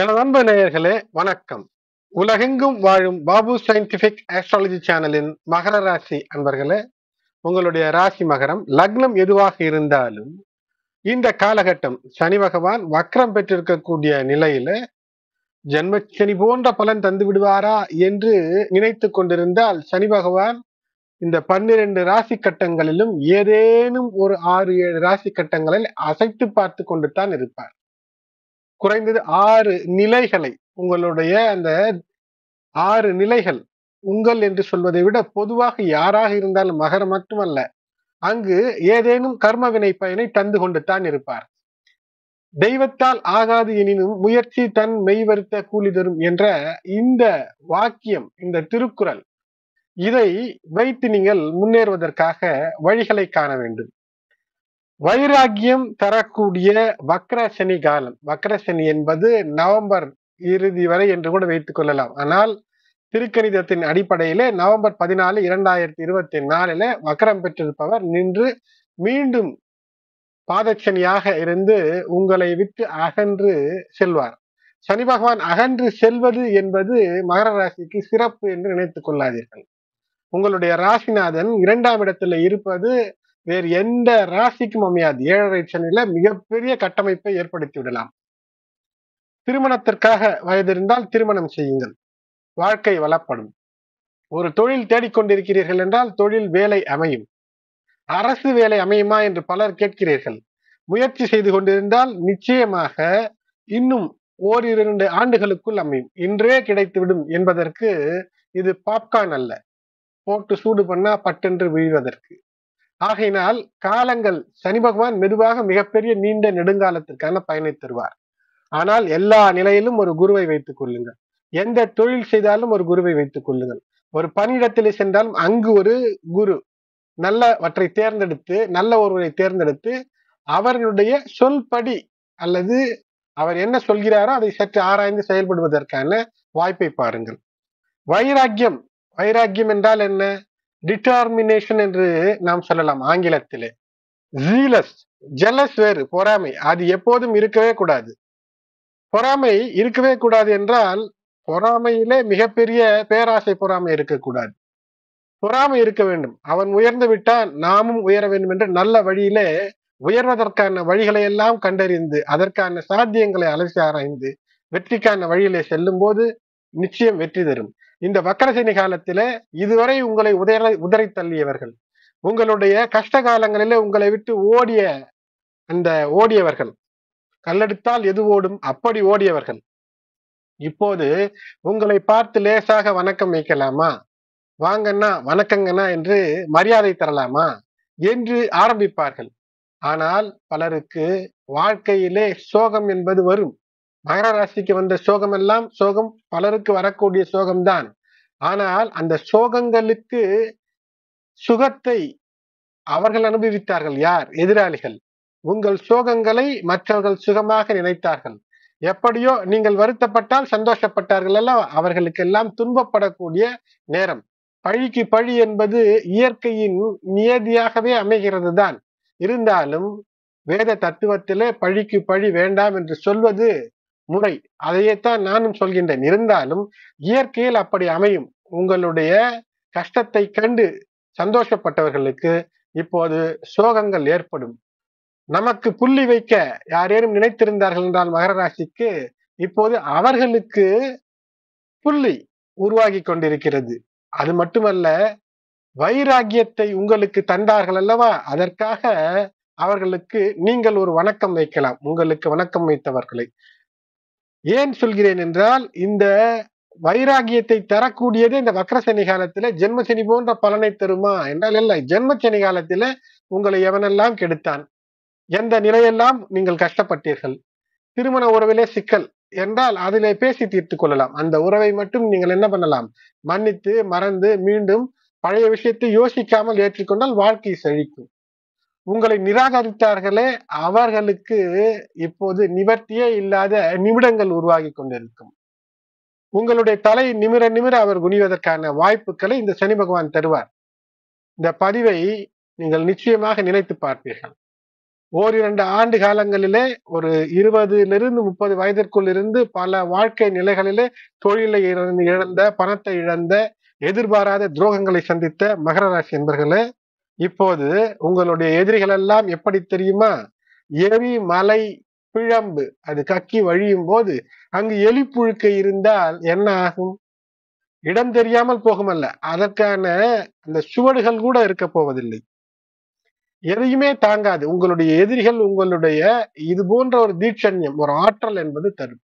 எனது அன்பு நேயர்களே வணக்கம் உலகெங்கும் வாழும் பாபு சயின்டிபிக் ஆஸ்ட்ராலஜி சேனலின் மகர ராசி அன்பர்களே உங்களுடைய ராசி மகரம் லக்னம் எதுவாக இருந்தாலும் இந்த காலகட்டம் சனி பகவான் வக்ரம் பெற்றிருக்கக்கூடிய நிலையில ஜென்மச்சனி போன்ற பலன் தந்து விடுவாரா என்று நினைத்து கொண்டிருந்தால் சனி பகவான் இந்த பன்னிரண்டு ராசி கட்டங்களிலும் ஏதேனும் ஒரு ஆறு ஏழு ராசி கட்டங்களில் அசைத்து பார்த்து கொண்டு தான் இருப்பார் குறைந்தது ஆறு நிலைகளை உங்களுடைய அந்த ஆறு நிலைகள் உங்கள் என்று சொல்வதை விட பொதுவாக யாராக இருந்தாலும் மகர் மட்டுமல்ல அங்கு ஏதேனும் கர்ம வினை பயனை தந்து கொண்டு தான் இருப்பார் தெய்வத்தால் ஆகாது எனினும் முயற்சி தன் மெய்வருத்த கூலி தரும் என்ற இந்த வாக்கியம் இந்த திருக்குறள் இதை வைத்து நீங்கள் முன்னேறுவதற்காக வழிகளை காண வேண்டும் வைராக்கியம் தரக்கூடிய சனி காலம் வக்ரசனி என்பது நவம்பர் இறுதி வரை என்று கூட வைத்துக் கொள்ளலாம் ஆனால் திருக்கணிதத்தின் அடிப்படையிலே நவம்பர் பதினாலு இரண்டாயிரத்தி இருபத்தி நாலுல வக்கரம் பெற்றிருப்பவர் நின்று மீண்டும் பாதச்சனியாக இருந்து உங்களை விட்டு அகன்று செல்வார் சனி பகவான் அகன்று செல்வது என்பது மகர ராசிக்கு சிறப்பு என்று நினைத்துக் கொள்ளாதீர்கள் உங்களுடைய ராசிநாதன் இரண்டாம் இடத்துல இருப்பது வேறு எந்த ராசிக்கும் அமையாது ஏழரை சனியில மிகப்பெரிய கட்டமைப்பை ஏற்படுத்தி விடலாம் திருமணத்திற்காக வயதிருந்தால் திருமணம் செய்யுங்கள் வாழ்க்கை வளப்படும் ஒரு தொழில் தேடிக்கொண்டிருக்கிறீர்கள் என்றால் தொழில் வேலை அமையும் அரசு வேலை அமையுமா என்று பலர் கேட்கிறீர்கள் முயற்சி செய்து கொண்டிருந்தால் நிச்சயமாக இன்னும் ஓரிரண்டு ஆண்டுகளுக்குள் அமையும் இன்றே கிடைத்துவிடும் என்பதற்கு இது பாப்கார்ன் அல்ல போட்டு சூடு பண்ணா பட்டென்று விழுவதற்கு ஆகையினால் காலங்கள் சனி பகவான் மெதுவாக மிகப்பெரிய நீண்ட நெடுங்காலத்திற்கான பயனை தருவார் ஆனால் எல்லா நிலையிலும் ஒரு குருவை வைத்துக் கொள்ளுங்கள் எந்த தொழில் செய்தாலும் ஒரு குருவை வைத்துக் கொள்ளுங்கள் ஒரு பணியிடத்திலே சென்றாலும் அங்கு ஒரு குரு நல்லவற்றை தேர்ந்தெடுத்து நல்ல ஒருவரை தேர்ந்தெடுத்து அவர்களுடைய சொல்படி அல்லது அவர் என்ன சொல்கிறாரோ அதை சற்று ஆராய்ந்து செயல்படுவதற்கான வாய்ப்பை பாருங்கள் வைராக்கியம் வைராக்கியம் என்றால் என்ன டிட்டர்மினேஷன் என்று நாம் சொல்லலாம் ஆங்கிலத்திலே ஜீலஸ் ஜெலஸ் வேறு பொறாமை அது எப்போதும் இருக்கவே கூடாது பொறாமை இருக்கவே கூடாது என்றால் பொறாமையிலே மிகப்பெரிய பேராசை பொறாமை இருக்கக்கூடாது பொறாமை இருக்க வேண்டும் அவன் உயர்ந்து விட்டால் நாமும் உயர வேண்டும் என்று நல்ல வழியிலே உயர்வதற்கான வழிகளை எல்லாம் கண்டறிந்து அதற்கான சாத்தியங்களை அலசி ஆராய்ந்து வெற்றிக்கான வழியிலே செல்லும் போது நிச்சயம் வெற்றி தரும் இந்த வக்கரசனி காலத்தில இதுவரை உங்களை உதர உதறி தள்ளியவர்கள் உங்களுடைய கஷ்ட காலங்களில உங்களை விட்டு ஓடிய அந்த ஓடியவர்கள் கல்லெடுத்தால் எது ஓடும் அப்படி ஓடியவர்கள் இப்போது உங்களை பார்த்து லேசாக வணக்கம் வைக்கலாமா வாங்கண்ணா வணக்கங்கண்ணா என்று மரியாதை தரலாமா என்று ஆரம்பிப்பார்கள் ஆனால் பலருக்கு வாழ்க்கையிலே சோகம் என்பது வரும் மகர ராசிக்கு வந்த சோகம் எல்லாம் சோகம் பலருக்கு வரக்கூடிய சோகம்தான் ஆனால் அந்த சோகங்களுக்கு சுகத்தை அவர்கள் அனுபவித்தார்கள் யார் எதிராளிகள் உங்கள் சோகங்களை மற்றவர்கள் சுகமாக நினைத்தார்கள் எப்படியோ நீங்கள் வருத்தப்பட்டால் சந்தோஷப்பட்டார்கள் எல்லாம் அவர்களுக்கெல்லாம் துன்பப்படக்கூடிய நேரம் பழிக்கு பழி என்பது இயற்கையின் நியதியாகவே அமைகிறது தான் இருந்தாலும் வேத தத்துவத்திலே பழிக்கு பழி வேண்டாம் என்று சொல்வது முறை அதையேத்தான் நானும் சொல்கின்றேன் இருந்தாலும் இயற்கையில் அப்படி அமையும் உங்களுடைய கஷ்டத்தை கண்டு சந்தோஷப்பட்டவர்களுக்கு இப்போது சோகங்கள் ஏற்படும் நமக்கு புள்ளி வைக்க யாரேனும் நினைத்திருந்தார்கள் என்றால் மகர ராசிக்கு இப்போது அவர்களுக்கு புள்ளி உருவாகி கொண்டிருக்கிறது அது மட்டுமல்ல வைராகியத்தை உங்களுக்கு தந்தார்கள் அல்லவா அதற்காக அவர்களுக்கு நீங்கள் ஒரு வணக்கம் வைக்கலாம் உங்களுக்கு வணக்கம் வைத்தவர்களை ஏன் சொல்கிறேன் என்றால் இந்த வைராகியத்தை தரக்கூடியது இந்த வக்ரசனி காலத்துல ஜென்மசனி போன்ற பலனை தருமா என்றால் இல்லை ஜென்மசனி காலத்துல உங்களை எவனெல்லாம் கெடுத்தான் எந்த நிலையெல்லாம் நீங்கள் கஷ்டப்பட்டீர்கள் திருமண உறவிலே சிக்கல் என்றால் அதிலே பேசி தீர்த்து கொள்ளலாம் அந்த உறவை மட்டும் நீங்கள் என்ன பண்ணலாம் மன்னித்து மறந்து மீண்டும் பழைய விஷயத்தை யோசிக்காமல் ஏற்றிக்கொண்டால் வாழ்க்கை செழிக்கும் உங்களை நிராகரித்தார்களே அவர்களுக்கு இப்போது நிவர்த்தியே இல்லாத நிமிடங்கள் உருவாகி கொண்டிருக்கும் உங்களுடைய தலை நிமிர நிமிர அவர் குனிவதற்கான வாய்ப்புகளை இந்த சனி பகவான் தருவார் இந்த பதிவை நீங்கள் நிச்சயமாக நினைத்து பார்ப்பீர்கள் ஓரிரண்டு ஆண்டு காலங்களிலே ஒரு இருபதுலிருந்து முப்பது வயதிற்குள் இருந்து பல வாழ்க்கை நிலைகளிலே தொழிலை இழந்த பணத்தை இழந்த எதிர்பாராத துரோகங்களை சந்தித்த மகர ராசி என்பர்களே இப்போது உங்களுடைய எதிரிகள் எல்லாம் எப்படி தெரியுமா எரி மலை பிழம்பு அது கக்கி வழியும் போது அங்கு எலி புழுக்கை இருந்தால் என்ன ஆகும் இடம் தெரியாமல் போகுமல்ல அதற்கான அந்த சுவடுகள் கூட இருக்க போவதில்லை எதையுமே தாங்காது உங்களுடைய எதிரிகள் உங்களுடைய இது போன்ற ஒரு தீட்சண்யம் ஒரு ஆற்றல் என்பது தரும்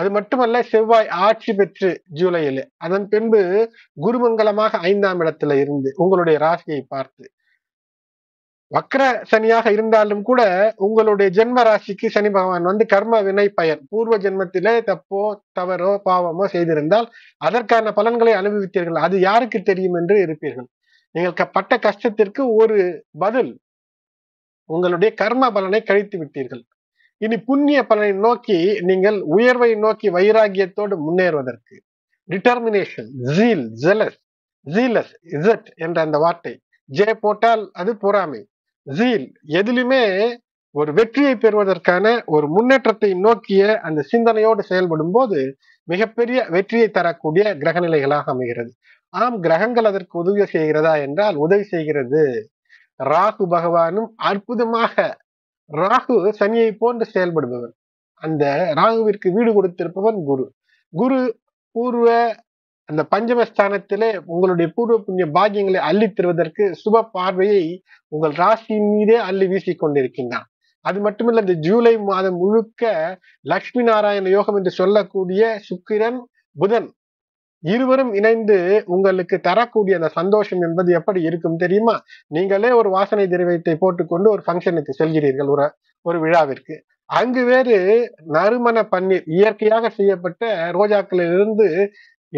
அது மட்டுமல்ல செவ்வாய் ஆட்சி பெற்று ஜூலையில் அதன் பின்பு குருமங்கலமாக ஐந்தாம் இடத்துல இருந்து உங்களுடைய ராசியை பார்த்து வக்ர சனியாக இருந்தாலும் கூட உங்களுடைய ஜென்ம ராசிக்கு சனி பகவான் வந்து கர்ம வினை பயன் பூர்வ ஜென்மத்திலே தப்போ தவறோ பாவமோ செய்திருந்தால் அதற்கான பலன்களை அனுபவித்தீர்கள் அது யாருக்கு தெரியும் என்று இருப்பீர்கள் நீங்கள் பட்ட கஷ்டத்திற்கு ஒரு பதில் உங்களுடைய கர்ம பலனை கழித்து விட்டீர்கள் இனி புண்ணிய பலனை நோக்கி நீங்கள் உயர்வை நோக்கி வைராகியத்தோடு முன்னேறுவதற்கு determination zeal jealous zealous z என்ற அந்த வார்த்தை ஜே போட்டால் அது பொறாமை ஜீல் எதிலுமே ஒரு வெற்றியை பெறுவதற்கான ஒரு முன்னேற்றத்தை நோக்கிய அந்த சிந்தனையோடு செயல்படும் போது மிகப்பெரிய வெற்றியை தரக்கூடிய கிரகநிலைகளாக அமைகிறது ஆம் கிரகங்கள் அதற்கு உதவி செய்கிறதா என்றால் உதவி செய்கிறது ராகு பகவானும் அற்புதமாக ராகு சனியை போன்று செயல்படுபவர் அந்த ராகுவிற்கு வீடு கொடுத்திருப்பவன் குரு குரு பூர்வ அந்த பஞ்சமஸ்தானத்திலே உங்களுடைய பூர்வ புண்ணிய பாகியங்களை அள்ளி தருவதற்கு சுப பார்வையை உங்கள் ராசியின் மீதே அள்ளி வீசி கொண்டிருக்கின்றான் அது மட்டுமில்ல இந்த ஜூலை மாதம் முழுக்க லக்ஷ்மி நாராயண யோகம் என்று சொல்லக்கூடிய சுக்கிரன் புதன் இருவரும் இணைந்து உங்களுக்கு தரக்கூடிய அந்த சந்தோஷம் என்பது எப்படி இருக்கும் தெரியுமா நீங்களே ஒரு வாசனை திரவியத்தை போட்டுக்கொண்டு ஒரு ஃபங்க்ஷனுக்கு செல்கிறீர்கள் ஒரு ஒரு விழாவிற்கு அங்கு வேறு நறுமண பன்னீர் இயற்கையாக செய்யப்பட்ட ரோஜாக்களிலிருந்து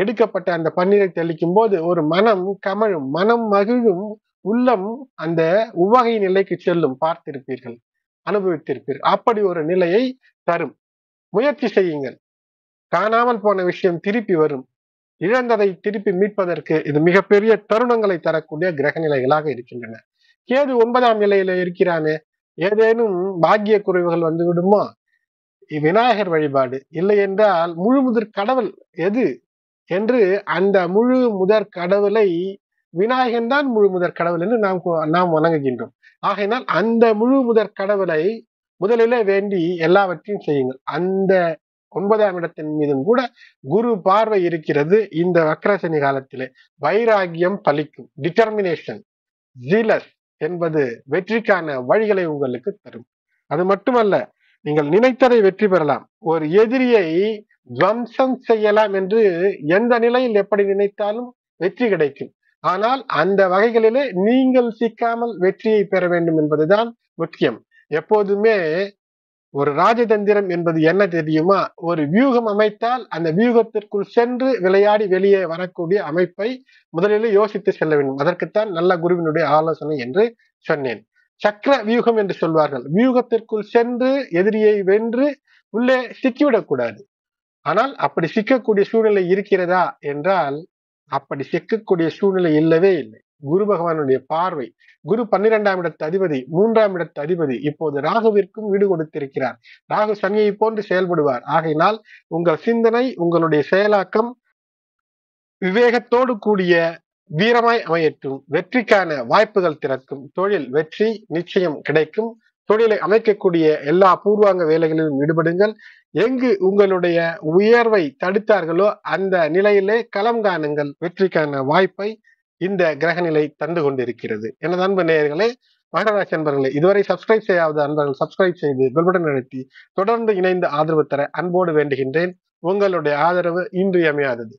எடுக்கப்பட்ட அந்த பன்னீரை தெளிக்கும் போது ஒரு மனம் கமழும் மனம் மகிழும் உள்ளம் அந்த உவகை நிலைக்கு செல்லும் பார்த்திருப்பீர்கள் அனுபவித்திருப்பீர்கள் அப்படி ஒரு நிலையை தரும் முயற்சி செய்யுங்கள் காணாமல் போன விஷயம் திருப்பி வரும் இழந்ததை திருப்பி மீட்பதற்கு இது மிகப்பெரிய தருணங்களை தரக்கூடிய கிரக நிலைகளாக இருக்கின்றன கேது ஒன்பதாம் நிலையில இருக்கிறானே ஏதேனும் பாக்கிய குறைவுகள் வந்துவிடுமோ விநாயகர் வழிபாடு இல்லை என்றால் முழுமுதற் கடவுள் எது என்று அந்த முழு முதற் கடவுளை விநாயகன் தான் முழு முதற் கடவுள் என்று நாம் நாம் வணங்குகின்றோம் ஆகையினால் அந்த முழு முதற் கடவுளை முதலில வேண்டி எல்லாவற்றையும் செய்யுங்கள் அந்த ஒன்பதாம் இடத்தின் மீதும் கூட குரு பார்வை இருக்கிறது இந்த வக்கரசனி காலத்திலே வைராகியம் பலிக்கும் டிட்டர்மினேஷன் ஜீலஸ் என்பது வெற்றிக்கான வழிகளை உங்களுக்கு தரும் அது மட்டுமல்ல நீங்கள் நினைத்ததை வெற்றி பெறலாம் ஒரு எதிரியை துவம்சம் செய்யலாம் என்று எந்த நிலையில் எப்படி நினைத்தாலும் வெற்றி கிடைக்கும் ஆனால் அந்த வகைகளிலே நீங்கள் சிக்காமல் வெற்றியை பெற வேண்டும் என்பதுதான் முக்கியம் எப்போதுமே ஒரு ராஜதந்திரம் என்பது என்ன தெரியுமா ஒரு வியூகம் அமைத்தால் அந்த வியூகத்திற்குள் சென்று விளையாடி வெளியே வரக்கூடிய அமைப்பை முதலில் யோசித்து செல்ல வேண்டும் அதற்குத்தான் நல்ல குருவினுடைய ஆலோசனை என்று சொன்னேன் சக்கர வியூகம் என்று சொல்வார்கள் வியூகத்திற்குள் சென்று எதிரியை வென்று உள்ளே சிக்கிவிடக் கூடாது ஆனால் அப்படி சிக்கக்கூடிய சூழ்நிலை இருக்கிறதா என்றால் அப்படி சிக்கக்கூடிய சூழ்நிலை இல்லவே இல்லை குரு பகவானுடைய பார்வை குரு பன்னிரெண்டாம் இடத்து அதிபதி மூன்றாம் இடத்து அதிபதி இப்போது ராகுவிற்கும் வீடு கொடுத்திருக்கிறார் ராகு சனியை போன்று செயல்படுவார் ஆகையினால் உங்கள் சிந்தனை உங்களுடைய செயலாக்கம் விவேகத்தோடு கூடிய வீரமாய் அமையட்டும் வெற்றிக்கான வாய்ப்புகள் திறக்கும் தொழில் வெற்றி நிச்சயம் கிடைக்கும் தொழிலை அமைக்கக்கூடிய எல்லா பூர்வாங்க வேலைகளிலும் ஈடுபடுங்கள் எங்கு உங்களுடைய உயர்வை தடுத்தார்களோ அந்த நிலையிலே களம் காணுங்கள் வெற்றிக்கான வாய்ப்பை இந்த கிரகநிலை தந்து கொண்டிருக்கிறது எனது அன்பு நேயர்களே மகராஜ் அன்பர்களே இதுவரை சப்ஸ்கிரைப் செய்யாத அன்பர்கள் சப்ஸ்கிரைப் செய்து பெல்பட்டன் நடத்தி தொடர்ந்து இணைந்து ஆதரவு தர அன்போடு வேண்டுகின்றேன் உங்களுடைய ஆதரவு இன்றியமையாதது